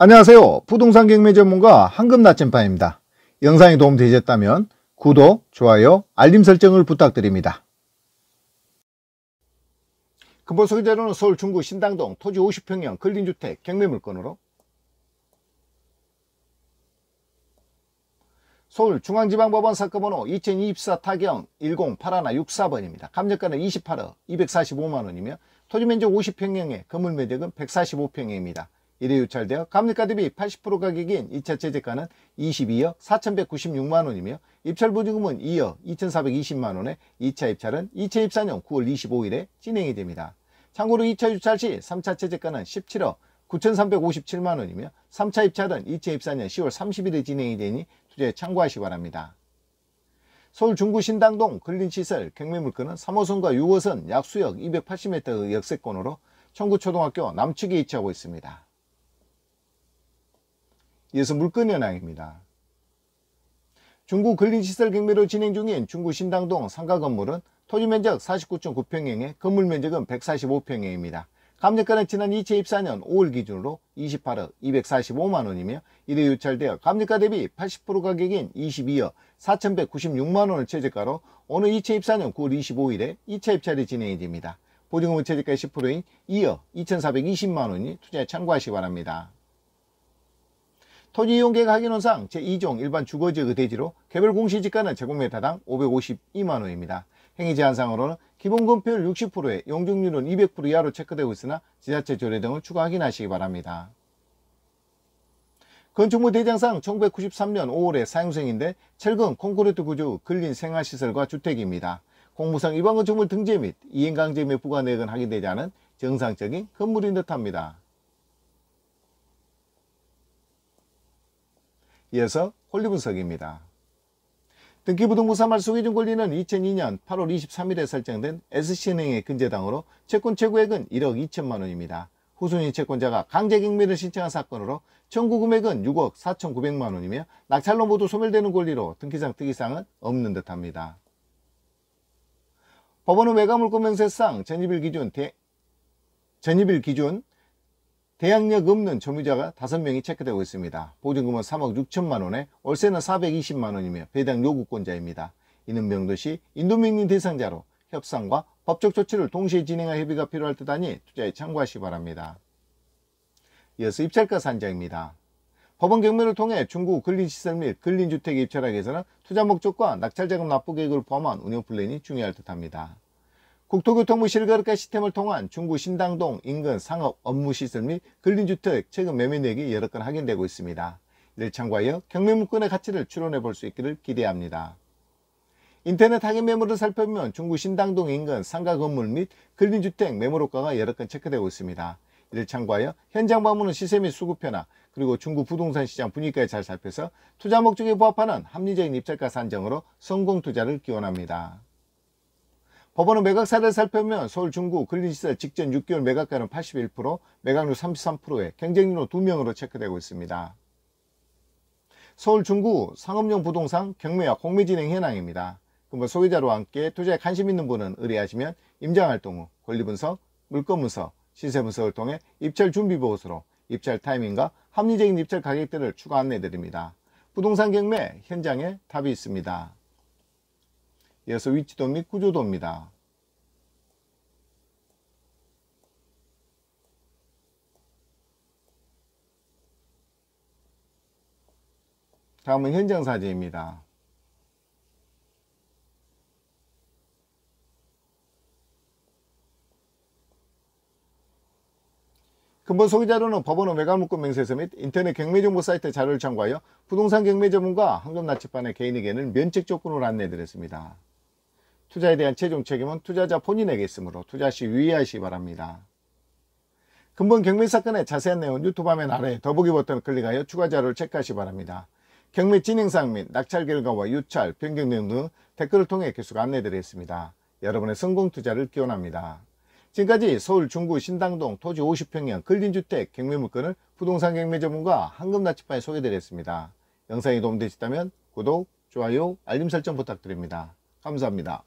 안녕하세요. 부동산 경매 전문가 황금 나침반입니다. 영상이 도움되셨다면 구독, 좋아요, 알림 설정을 부탁드립니다. 금번 소개자료는 서울 중구 신당동 토지 50평형 근린주택 경매 물건으로 서울 중앙지방법원 사건번호 2024 타경 108164번입니다. 감정가는 28억 245만원이며 토지면적 50평형에 건물매적은 145평형입니다. 1회 유찰되어 감리가 대비 80% 가격인 2차 체제가는 22억 4,196만원이며 입찰보증금은 2억 2,420만원에 2차 입찰은 2차입사년 9월 25일에 진행이 됩니다. 참고로 2차 유찰 시 3차 체제가는 17억 9,357만원이며 3차 입찰은 2차입사년 10월 30일에 진행이 되니 투자에 참고하시기 바랍니다. 서울 중구 신당동 근린시설 경매물건은 3호선과 6호선 약수역 280m 의 역세권으로 청구초등학교 남측에 위치하고 있습니다. 예수 물건현황입니다. 중구 근린시설 경매로 진행 중인 중구 신당동 상가 건물은 토지 면적 49.9평형에 건물 면적은 145평형입니다. 감정가는 지난 2024년 5월 기준으로 28억 245만원이며 이에 유찰되어 감정가 대비 80% 가격인 22억 4,196만원을 최저가로 오늘 2024년 9월 25일에 2차 입찰이 진행이 됩니다. 보증금은 최저가 10%인 2억 2,420만원이 투자에 참고하시기 바랍니다. 토지 이용계획 하기론상 제2종 일반 주거지역의 대지로 개별 공시지가는 제곱미터당 552만원입니다. 행위제한상으로는 기본금표율 60%에 용적률은 200% 이하로 체크되고 있으나 지자체 조례 등을 추가 확인하시기 바랍니다. 건축물 대장상 1993년 5월에 사용생인데 철근 콘크리트 구조 근린 생활시설과 주택입니다. 공무상 일반 건축물 등재 및 이행강제 및 부과내역은 확인되지 않은 정상적인 건물인 듯합니다. 이어서 홀리분석입니다. 등기부등본사 말소기준 권리는 2002년 8월 23일에 설정된 SC은행의 근제당으로 채권 최고액은 1억 2천만 원입니다. 후순위 채권자가 강제경매를 신청한 사건으로 청구 금액은 6억 4,900만 원이며 낙찰로 모두 소멸되는 권리로 등기상 특이사항은 없는 듯합니다. 법원은 외과물권명세상 전입일 기준 대, 전입일 기준 대항력 없는 점유자가 5명이 체크되고 있습니다. 보증금은 3억 6천만 원에 월세는 420만 원이며 배당 요구권자입니다. 이는명도시 인도민민 대상자로 협상과 법적 조치를 동시에 진행할 협의가 필요할 듯 하니 투자에 참고하시기 바랍니다. 이어서 입찰가 산정입니다. 법원 경매를 통해 중국 근린시설 및 근린주택에 입찰하기 위해서는 투자 목적과 낙찰자금 납부 계획을 포함한 운영 플랜이 중요할 듯합니다. 국토교통부 실거래가 시스템을 통한 중구 신당동 인근 상업 업무시설 및 근린주택 최근 매매 내역이 여러 건 확인되고 있습니다. 이를 참고하여 경매물건의 가치를 추론해 볼 수 있기를 기대합니다. 인터넷 타겟 매물을 살펴보면 중구 신당동 인근 상가 건물 및 근린주택 매물호가가 여러 건 체크되고 있습니다. 이를 참고하여 현장 방문은 시세 및 수급 변화 그리고 중구 부동산 시장 분위기까지 잘 살펴서 투자 목적에 부합하는 합리적인 입찰가 산정으로 성공 투자를 기원합니다. 법원은 매각사를 례 살펴면 보 서울 중구 근린시설 직전 6개월 매각가는 81%, 매각률 33%에 경쟁률은 2명으로 체크되고 있습니다. 서울 중구 상업용 부동산 경매와 공매진행 현황입니다. 그럼 소유자로 함께 투자에 관심 있는 분은 의뢰하시면 임장활동 후 권리분석, 물건분석, 시세분석을 통해 입찰 준비보고서로 입찰 타이밍과 합리적인 입찰 가격대를 추가 안내드립니다. 부동산 경매 현장에 답이 있습니다. 이어서 위치도 및 구조도입니다. 다음은 현장 사진입니다. 근본 소비 자료는 법원 의 외관문건 명세서 및 인터넷 경매정보 사이트 자료를 참고하여 부동산 경매 전문가 황금 나치판의 개인에게는 면책 조건으로 안내드렸습니다. 해 투자에 대한 최종 책임은 투자자 본인에게 있으므로 투자 시 유의하시기 바랍니다. 근본 경매 사건의 자세한 내용은 유튜브 화면 아래 더보기 버튼을 클릭하여 추가 자료를 체크하시기 바랍니다. 경매 진행상 및 낙찰 결과와 유찰, 변경 등등 댓글을 통해 계속 안내드리겠습니다. 여러분의 성공 투자를 기원합니다. 지금까지 서울 중구 신당동 토지 50평형 근린주택 경매 물건을 부동산 경매 전문가 한금나치파에 소개드렸습니다. 영상이 도움되셨다면 구독, 좋아요, 알림 설정 부탁드립니다. 감사합니다.